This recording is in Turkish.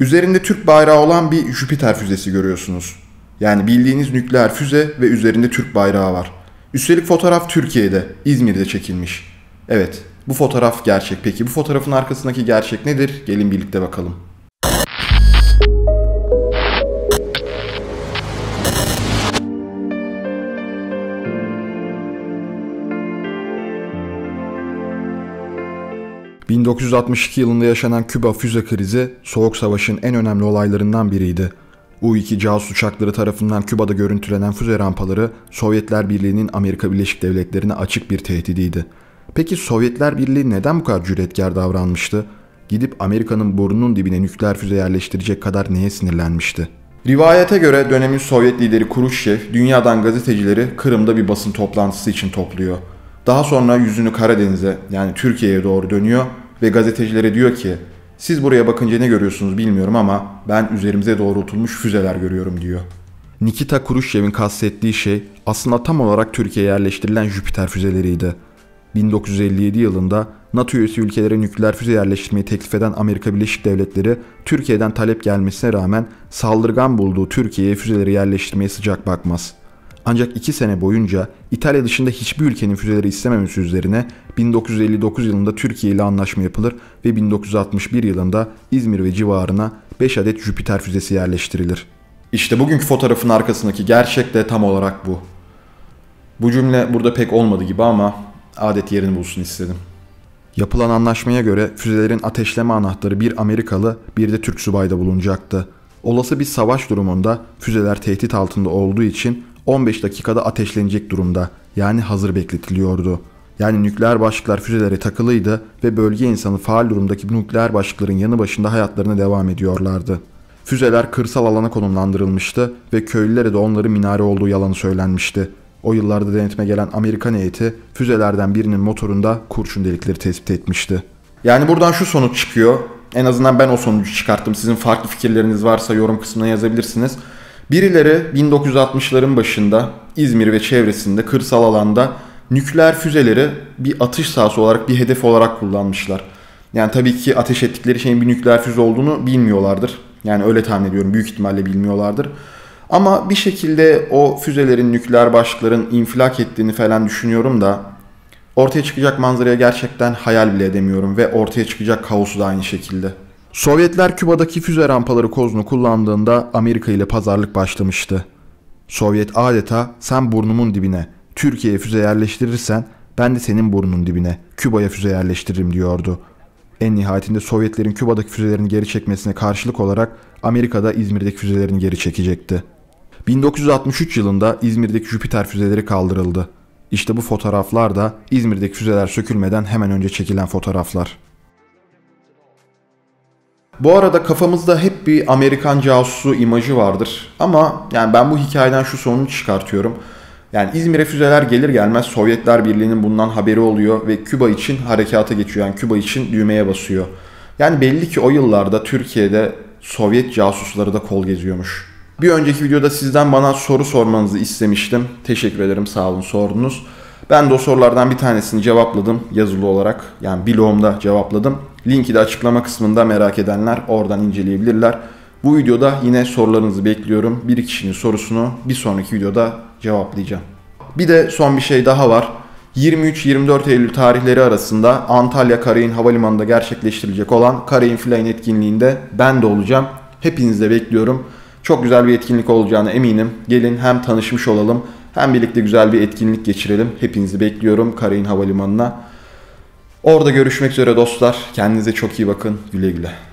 Üzerinde Türk bayrağı olan bir Jüpiter füzesi görüyorsunuz. Yani bildiğiniz nükleer füze ve üzerinde Türk bayrağı var. Üstelik fotoğraf Türkiye'de, İzmir'de çekilmiş. Evet, bu fotoğraf gerçek. Peki bu fotoğrafın arkasındaki gerçek nedir? Gelin birlikte bakalım. 1962 yılında yaşanan Küba füze krizi Soğuk Savaş'ın en önemli olaylarından biriydi. U-2 casus uçakları tarafından Küba'da görüntülenen füze rampaları Sovyetler Birliği'nin Amerika Birleşik Devletleri'ne açık bir tehdidiydi. Peki Sovyetler Birliği neden bu kadar cüretkar davranmıştı? Gidip Amerika'nın burnunun dibine nükleer füze yerleştirecek kadar neye sinirlenmişti? Rivayete göre dönemin Sovyet lideri Kuruşçev dünyadan gazetecileri Kırım'da bir basın toplantısı için topluyor. Daha sonra yüzünü Karadeniz'e yani Türkiye'ye doğru dönüyor ve gazetecilere diyor ki siz buraya bakınca ne görüyorsunuz bilmiyorum ama ben üzerimize doğrultulmuş füzeler görüyorum diyor. Nikita Khrushchev'in kastettiği şey aslında tam olarak Türkiye'ye yerleştirilen Jüpiter füzeleriydi. 1957 yılında NATO üyesi ülkelere nükleer füze yerleştirmeyi teklif eden Amerika Birleşik Devletleri Türkiye'den talep gelmesine rağmen saldırgan bulduğu Türkiye'ye füzeleri yerleştirmeye sıcak bakmaz. Ancak 2 sene boyunca İtalya dışında hiçbir ülkenin füzeleri istememesi üzerine 1959 yılında Türkiye ile anlaşma yapılır ve 1961 yılında İzmir ve civarına 5 adet Jüpiter füzesi yerleştirilir. İşte bugünkü fotoğrafın arkasındaki gerçek de tam olarak bu. Bu cümle burada pek olmadı gibi ama adet yerini bulsun istedim. Yapılan anlaşmaya göre füzelerin ateşleme anahtarı bir Amerikalı bir de Türk subayda bulunacaktı. Olası bir savaş durumunda füzeler tehdit altında olduğu için 15 dakikada ateşlenecek durumda yani hazır bekletiliyordu. Yani nükleer başlıklar füzelere takılıydı ve bölge insanı faal durumdaki nükleer başlıkların yanı başında hayatlarına devam ediyorlardı. Füzeler kırsal alana konumlandırılmıştı ve köylülere de onların minare olduğu yalanı söylenmişti. O yıllarda denetime gelen Amerikan heyeti füzelerden birinin motorunda kurşun delikleri tespit etmişti. Yani buradan şu sonuç çıkıyor. En azından ben o sonucu çıkarttım. Sizin farklı fikirleriniz varsa yorum kısmına yazabilirsiniz. Birileri 1960'ların başında İzmir ve çevresinde kırsal alanda nükleer füzeleri bir atış sahası olarak bir hedef olarak kullanmışlar. Yani tabii ki ateş ettikleri şeyin bir nükleer füze olduğunu bilmiyorlardır. Yani öyle tahmin ediyorum büyük ihtimalle bilmiyorlardır. Ama bir şekilde o füzelerin, nükleer başlıkların infilak ettiğini falan düşünüyorum da ortaya çıkacak manzaraya gerçekten hayal bile edemiyorum ve ortaya çıkacak kaosu da aynı şekilde. Sovyetler Küba'daki füze rampaları kozunu kullandığında Amerika ile pazarlık başlamıştı. Sovyet adeta sen burnumun dibine, Türkiye'ye füze yerleştirirsen ben de senin burnun dibine, Küba'ya füze yerleştiririm diyordu. En nihayetinde Sovyetlerin Küba'daki füzelerini geri çekmesine karşılık olarak Amerika'da İzmir'deki füzelerini geri çekecekti. 1963 yılında İzmir'deki Jüpiter füzeleri kaldırıldı. İşte bu fotoğraflar da İzmir'deki füzeler sökülmeden hemen önce çekilen fotoğraflar. Bu arada kafamızda hep bir Amerikan casusu imajı vardır. Ama yani ben bu hikayeden şu sonucu çıkartıyorum. Yani İzmir'e füzeler gelir gelmez Sovyetler Birliği'nin bundan haberi oluyor ve Küba için harekata geçiyor. Yani Küba için düğmeye basıyor. Yani belli ki o yıllarda Türkiye'de Sovyet casusları da kol geziyormuş. Bir önceki videoda sizden bana soru sormanızı istemiştim. Teşekkür ederim sağ olun sordunuz. Ben de o sorulardan bir tanesini cevapladım yazılı olarak. Yani bloğumda cevapladım. Linki de açıklama kısmında merak edenler oradan inceleyebilirler. Bu videoda yine sorularınızı bekliyorum. Bir kişinin sorusunu bir sonraki videoda cevaplayacağım. Bir de son bir şey daha var. 23-24 Eylül tarihleri arasında Antalya Karayın Havalimanı'nda gerçekleştirilecek olan Karayın Flying etkinliğinde ben de olacağım. Hepinizi de bekliyorum. Çok güzel bir etkinlik olacağına eminim. Gelin hem tanışmış olalım hem birlikte güzel bir etkinlik geçirelim. Hepinizi bekliyorum Karayın Havalimanı'na. Orada görüşmek üzere dostlar. Kendinize çok iyi bakın. Güle güle.